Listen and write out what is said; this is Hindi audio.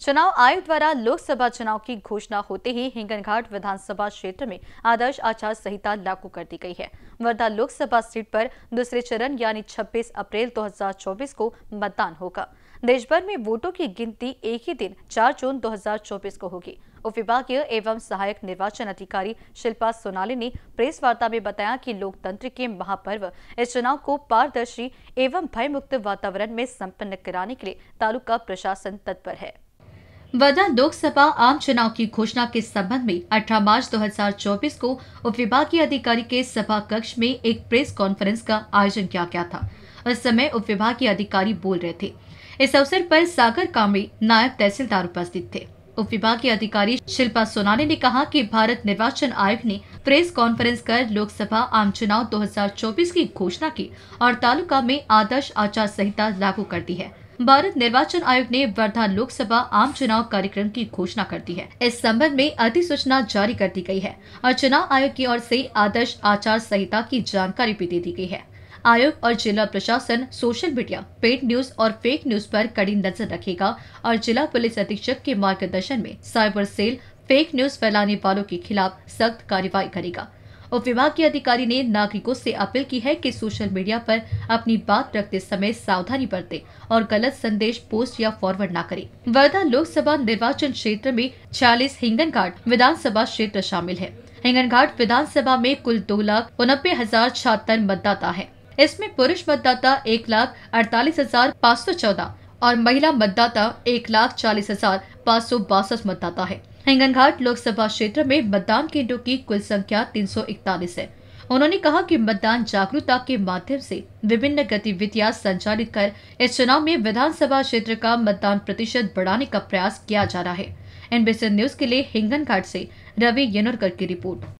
चुनाव आयोग द्वारा लोकसभा चुनाव की घोषणा होते ही हिंगनघाट विधानसभा क्षेत्र में आदर्श आचार संहिता लागू कर दी गई है वर्धा लोकसभा सीट पर दूसरे चरण यानी 26 अप्रैल 2024 को मतदान होगा देश भर में वोटों की गिनती एक ही दिन 4 जून 2024 को होगी उप विभागीय एवं सहायक निर्वाचन अधिकारी शिल्पा सोनाली ने प्रेस वार्ता में बताया कि लोकतंत्र के महापर्व इस चुनाव को पारदर्शी एवं भयमुक्त वातावरण में संपन्न कराने के लिए तालुका प्रशासन तत्पर है वर्धा लोकसभा आम चुनाव की घोषणा के संबंध में 18 मार्च 2024 को उपविभागीय अधिकारी के सभा कक्ष में एक प्रेस कॉन्फ्रेंस का आयोजन किया गया था उस समय उपविभागीय अधिकारी बोल रहे थे इस अवसर पर सागर कामरे नायब तहसीलदार उपस्थित थे उप विभागीय अधिकारी शिल्पा सोनानी ने कहा कि भारत निर्वाचन आयोग ने प्रेस कॉन्फ्रेंस कर लोकसभा आम चुनाव 2024 की घोषणा की और तालुका में आदर्श आचार संहिता लागू कर दी है भारत निर्वाचन आयोग ने वर्धा लोकसभा आम चुनाव कार्यक्रम की घोषणा कर दी है इस संबंध में अधिसूचना जारी कर दी गई है और चुनाव आयोग की ओर से आदर्श आचार संहिता की जानकारी भी दे दी गई है आयोग और जिला प्रशासन सोशल मीडिया पेड न्यूज और फेक न्यूज पर कड़ी नजर रखेगा और जिला पुलिस अधीक्षक के मार्गदर्शन में साइबर सेल फेक न्यूज फैलाने वालों के खिलाफ सख्त कार्रवाई करेगा उप विभाग के अधिकारी ने नागरिकों से अपील की है कि सोशल मीडिया पर अपनी बात रखते समय सावधानी बरते और गलत संदेश पोस्ट या फॉरवर्ड न करें वर्धा लोकसभा निर्वाचन क्षेत्र में छियालीस हिंगन घाट विधानसभा क्षेत्र शामिल है हिंगन घाट विधानसभा में कुल दो लाख उनबे हजार छहत्तर मतदाता है इसमें पुरुष मतदाता एक लाख अड़तालीस हजार पाँच सौ चौदह और महिला मतदाता एक लाख चालीस हजार पाँच सौ बासठ मतदाता है हिंगनघाट लोकसभा क्षेत्र में मतदान केंद्रों की कुल संख्या तीन है उन्होंने कहा कि मतदान जागरूकता के माध्यम से विभिन्न गतिविधियां संचालित कर इस चुनाव में विधानसभा क्षेत्र का मतदान प्रतिशत बढ़ाने का प्रयास किया जा रहा है एनबीसी न्यूज के लिए हिंगन घाट से रवि येनोरकर की रिपोर्ट